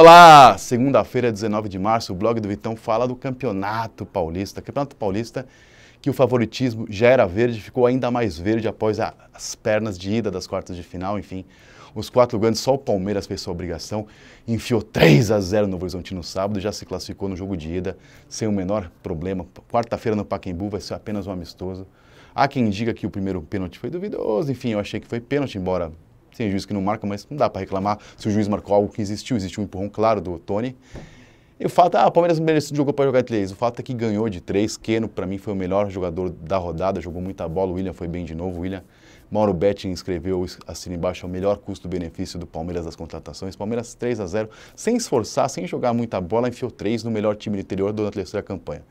Olá! Segunda-feira, 19 de março, o blog do Vitão fala do Campeonato Paulista. Campeonato Paulista que o favoritismo já era verde, ficou ainda mais verde após a, as pernas de ida das quartas de final, enfim. Os quatro grandes, só o Palmeiras fez sua obrigação, enfiou 3 a 0 no Horizonte no sábado, já se classificou no jogo de ida, sem o menor problema. Quarta-feira no Pacaembu vai ser apenas um amistoso. Há quem diga que o primeiro pênalti foi duvidoso, enfim, eu achei que foi pênalti, embora tem juiz que não marca, mas não dá para reclamar se o juiz marcou algo que existiu. Existiu um empurrão claro do Tony. E o fato, ah, o Palmeiras merece jogou para jogar de três. O fato é que ganhou de três. Keno, para mim, foi o melhor jogador da rodada, jogou muita bola. O William foi bem de novo. O William Mauro Betting escreveu assina embaixo, é o melhor custo-benefício do Palmeiras das contratações. Palmeiras 3 a 0 sem esforçar, sem jogar muita bola, enfiou 3 no melhor time do interior durante a terceira campanha.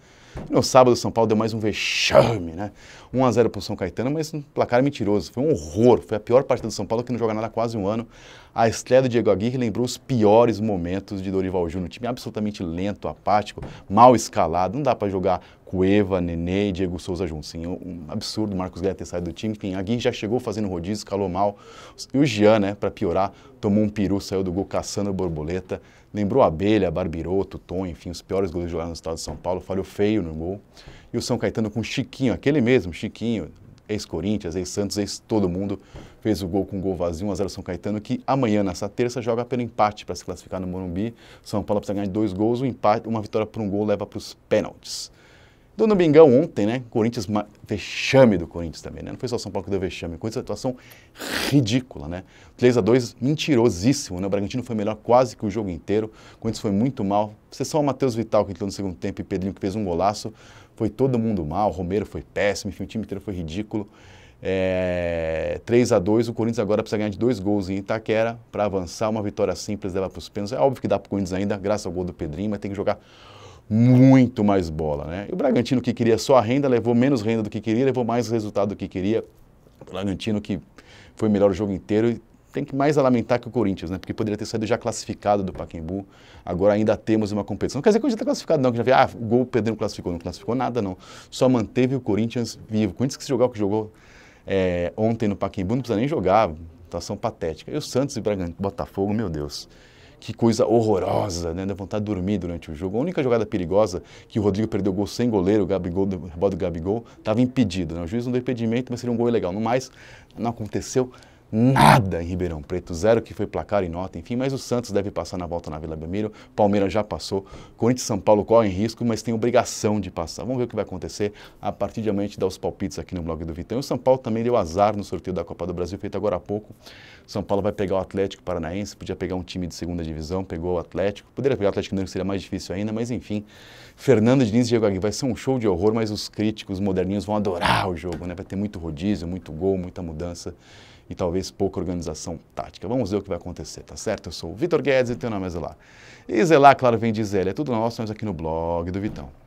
no sábado, São Paulo deu mais um vexame, né? 1 a 0 para o São Caetano, mas um placar mentiroso. Foi um horror. Foi a pior partida do São Paulo que não joga nada há quase um ano. A estreia do Diego Aguirre lembrou os piores momentos de Dorival Júnior. Um time absolutamente lento, apático, mal escalado. Não dá para jogar Cueva, Nenê e Diego Souza juntos. Sim, um absurdo o Marcos Guerra ter saído do time. Enfim, a Gui já chegou fazendo rodízio, calou mal. E o Jean, né, para piorar, tomou um peru, saiu do gol caçando borboleta. Lembrou a Abelha, Barbiroto, Tom, enfim, os piores goleiros jogaram no estado de São Paulo. Falhou feio no gol. E o São Caetano com Chiquinho, aquele mesmo, Chiquinho, ex-Corinthians, ex-Santos, ex-todo mundo, fez o gol com um gol vazio, 1x0 São Caetano, que amanhã, nessa terça, joga pelo empate para se classificar no Morumbi. São Paulo precisa ganhar dois gols, um empate, uma vitória por um gol leva para os pênaltis. Do no ontem, né? Corinthians, vexame do Corinthians também, né? Não foi só São Paulo que deu vexame. Corinthians, situação ridícula, né? 3 a 2 mentirosíssimo, né? O Bragantino foi melhor quase que o jogo inteiro. O Corinthians foi muito mal. só o Matheus Vital, que entrou no segundo tempo, e Pedrinho, que fez um golaço. Foi todo mundo mal. O Romero foi péssimo. Enfim, o time inteiro foi ridículo. É, eh, 3 a 2 o Corinthians agora precisa ganhar de dois gols em Itaquera para avançar. Uma vitória simples leva para os pênaltis. É óbvio que dá para o Corinthians ainda, graças ao gol do Pedrinho, mas tem que jogar muito mais bola. Né? E o Bragantino que queria só a renda, levou menos renda do que queria, levou mais resultado do que queria. O Bragantino que foi melhor o jogo inteiro e tem que mais lamentar que o Corinthians, né? Porque poderia ter saído já classificado do Pacaembu. Agora ainda temos uma competição. Não quer dizer que o está classificado, não. Que já vê, ah, o gol perdendo classificou. Não classificou nada, não. Só manteve o Corinthians vivo. O Corinthians que se jogou, que jogou é, ontem no Pacaembu, não precisa nem jogar. Situação patética. E o Santos e Bragantino, Botafogo, meu Deus. Que coisa horrorosa, né? Dá vontade de dormir durante o jogo. A única jogada perigosa que o Rodrigo perdeu gol sem goleiro, o Gabigol, o rebote do Gabigol, estava impedido. Né? O juiz não deu impedimento, mas seria um gol ilegal. No mais, não aconteceu nada em Ribeirão Preto, zero que foi placar e nota, enfim, mas o Santos deve passar na volta na Vila Belmiro, Palmeiras já passou, Corinthians e São Paulo correm risco, mas tem obrigação de passar. Vamos ver o que vai acontecer a partir de amanhã, a gente dá os palpites aqui no blog do Vitão. E o São Paulo também deu azar no sorteio da Copa do Brasil, feito agora há pouco. São Paulo vai pegar o Atlético Paranaense, podia pegar um time de segunda divisão, pegou o Atlético, poderia pegar o Atlético Mineiro, seria mais difícil ainda, mas enfim, Fernando Diniz e Diego Agui, vai ser um show de horror, mas os críticos moderninhos vão adorar o jogo, né? Vai ter muito rodízio, muito gol, muita mudança e talvez talvez pouca organização tática. Vamos ver o que vai acontecer, tá certo? Eu sou o Vitor Guedes e teu nome é Zelar. E Zelar, claro, vem de Zé, é tudo nosso, nós aqui no blog do Vitão.